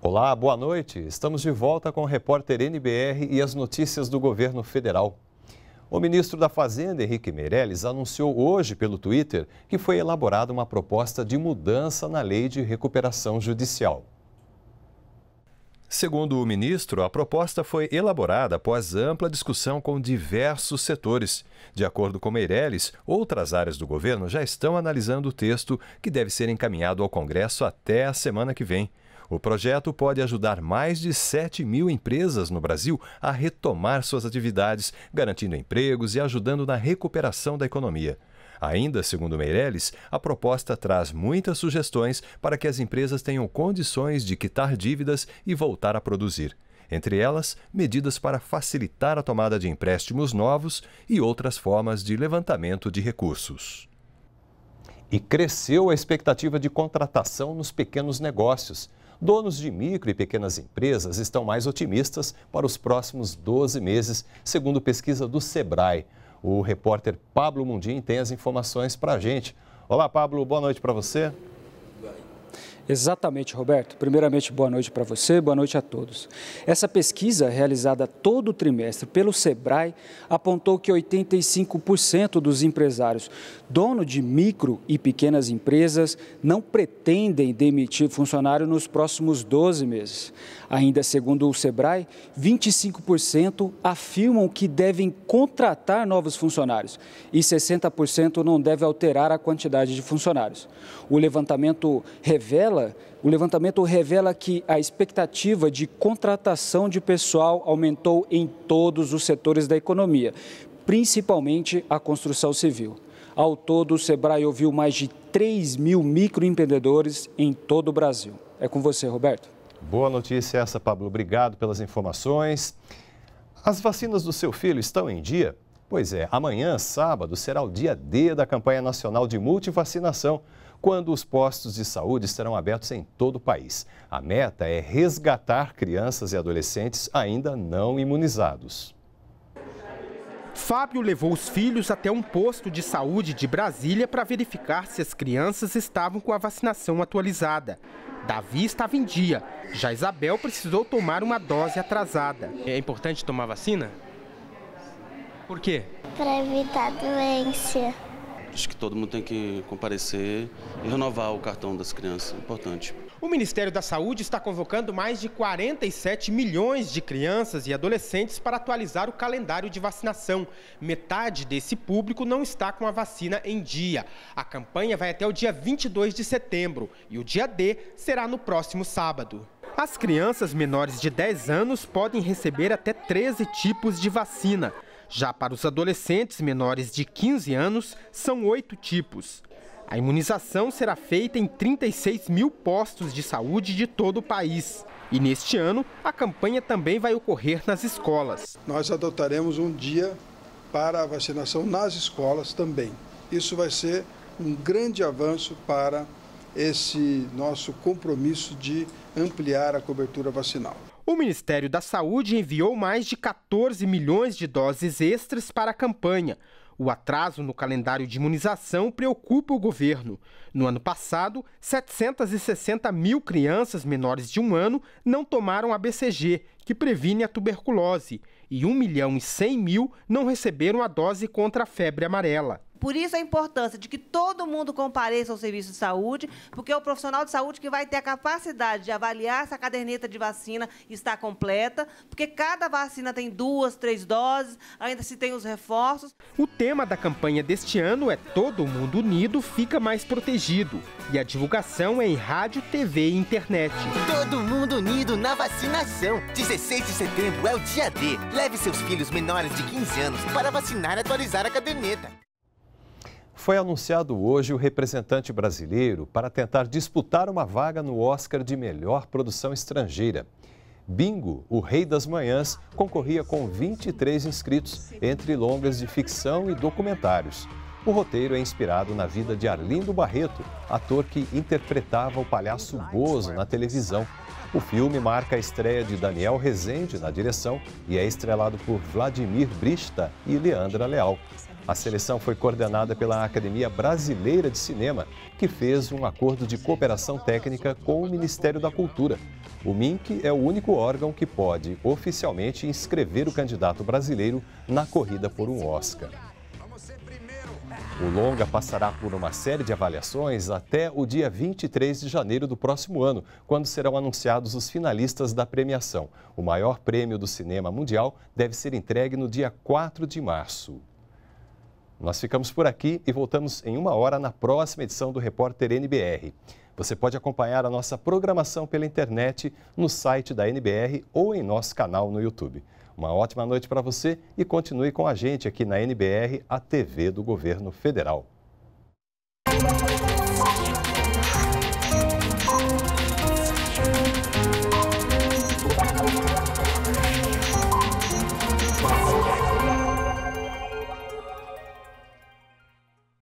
Olá, boa noite. Estamos de volta com o repórter NBR e as notícias do governo federal. O ministro da Fazenda, Henrique Meirelles, anunciou hoje pelo Twitter que foi elaborada uma proposta de mudança na lei de recuperação judicial. Segundo o ministro, a proposta foi elaborada após ampla discussão com diversos setores. De acordo com Meirelles, outras áreas do governo já estão analisando o texto, que deve ser encaminhado ao Congresso até a semana que vem. O projeto pode ajudar mais de 7 mil empresas no Brasil a retomar suas atividades, garantindo empregos e ajudando na recuperação da economia. Ainda, segundo Meirelles, a proposta traz muitas sugestões para que as empresas tenham condições de quitar dívidas e voltar a produzir. Entre elas, medidas para facilitar a tomada de empréstimos novos e outras formas de levantamento de recursos. E cresceu a expectativa de contratação nos pequenos negócios. Donos de micro e pequenas empresas estão mais otimistas para os próximos 12 meses, segundo pesquisa do Sebrae. O repórter Pablo Mundim tem as informações para a gente. Olá, Pablo, boa noite para você. Exatamente, Roberto. Primeiramente, boa noite para você, boa noite a todos. Essa pesquisa, realizada todo trimestre pelo Sebrae, apontou que 85% dos empresários, dono de micro e pequenas empresas, não pretendem demitir funcionário nos próximos 12 meses. Ainda segundo o Sebrae, 25% afirmam que devem contratar novos funcionários e 60% não deve alterar a quantidade de funcionários. O levantamento revela o levantamento revela que a expectativa de contratação de pessoal aumentou em todos os setores da economia, principalmente a construção civil. Ao todo, o Sebrae ouviu mais de 3 mil microempreendedores em todo o Brasil. É com você, Roberto. Boa notícia essa, Pablo. Obrigado pelas informações. As vacinas do seu filho estão em dia? Pois é, amanhã, sábado, será o dia D da campanha nacional de multivacinação quando os postos de saúde estarão abertos em todo o país. A meta é resgatar crianças e adolescentes ainda não imunizados. Fábio levou os filhos até um posto de saúde de Brasília para verificar se as crianças estavam com a vacinação atualizada. Davi estava em dia, já Isabel precisou tomar uma dose atrasada. É importante tomar vacina? Por quê? Para evitar doença. Acho que todo mundo tem que comparecer e renovar o cartão das crianças, importante. O Ministério da Saúde está convocando mais de 47 milhões de crianças e adolescentes para atualizar o calendário de vacinação. Metade desse público não está com a vacina em dia. A campanha vai até o dia 22 de setembro e o dia D será no próximo sábado. As crianças menores de 10 anos podem receber até 13 tipos de vacina. Já para os adolescentes menores de 15 anos, são oito tipos. A imunização será feita em 36 mil postos de saúde de todo o país. E neste ano, a campanha também vai ocorrer nas escolas. Nós adotaremos um dia para a vacinação nas escolas também. Isso vai ser um grande avanço para esse nosso compromisso de ampliar a cobertura vacinal. O Ministério da Saúde enviou mais de 14 milhões de doses extras para a campanha. O atraso no calendário de imunização preocupa o governo. No ano passado, 760 mil crianças menores de um ano não tomaram a BCG, que previne a tuberculose, e 1 milhão e 100 mil não receberam a dose contra a febre amarela. Por isso a importância de que todo mundo compareça ao serviço de saúde, porque é o profissional de saúde que vai ter a capacidade de avaliar se a caderneta de vacina está completa, porque cada vacina tem duas, três doses, ainda se tem os reforços. O tema da campanha deste ano é Todo Mundo Unido Fica Mais Protegido. E a divulgação é em rádio, TV e internet. Todo mundo unido na vacinação. 16 de setembro é o dia D. Leve seus filhos menores de 15 anos para vacinar e atualizar a caderneta. Foi anunciado hoje o representante brasileiro para tentar disputar uma vaga no Oscar de melhor produção estrangeira. Bingo, o Rei das Manhãs, concorria com 23 inscritos entre longas de ficção e documentários. O roteiro é inspirado na vida de Arlindo Barreto, ator que interpretava o palhaço Bozo na televisão. O filme marca a estreia de Daniel Rezende na direção e é estrelado por Vladimir Brista e Leandra Leal. A seleção foi coordenada pela Academia Brasileira de Cinema, que fez um acordo de cooperação técnica com o Ministério da Cultura. O MINC é o único órgão que pode oficialmente inscrever o candidato brasileiro na corrida por um Oscar. O longa passará por uma série de avaliações até o dia 23 de janeiro do próximo ano, quando serão anunciados os finalistas da premiação. O maior prêmio do cinema mundial deve ser entregue no dia 4 de março. Nós ficamos por aqui e voltamos em uma hora na próxima edição do Repórter NBR. Você pode acompanhar a nossa programação pela internet, no site da NBR ou em nosso canal no YouTube. Uma ótima noite para você e continue com a gente aqui na NBR, a TV do Governo Federal.